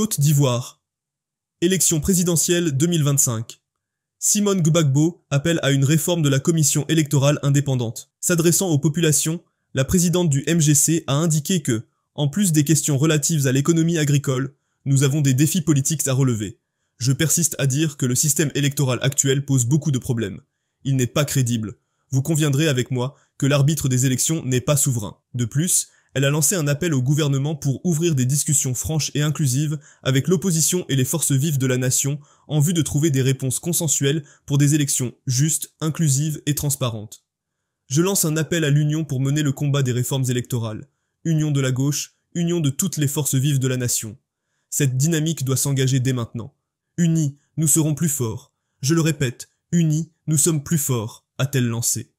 Côte d'Ivoire. Élection présidentielle 2025. Simone Gbagbo appelle à une réforme de la commission électorale indépendante. S'adressant aux populations, la présidente du MGC a indiqué que, en plus des questions relatives à l'économie agricole, nous avons des défis politiques à relever. Je persiste à dire que le système électoral actuel pose beaucoup de problèmes. Il n'est pas crédible. Vous conviendrez avec moi que l'arbitre des élections n'est pas souverain. De plus, elle a lancé un appel au gouvernement pour ouvrir des discussions franches et inclusives avec l'opposition et les forces vives de la nation en vue de trouver des réponses consensuelles pour des élections justes, inclusives et transparentes. Je lance un appel à l'Union pour mener le combat des réformes électorales. Union de la gauche, union de toutes les forces vives de la nation. Cette dynamique doit s'engager dès maintenant. Unis, nous serons plus forts. Je le répète, unis, nous sommes plus forts, a-t-elle lancé.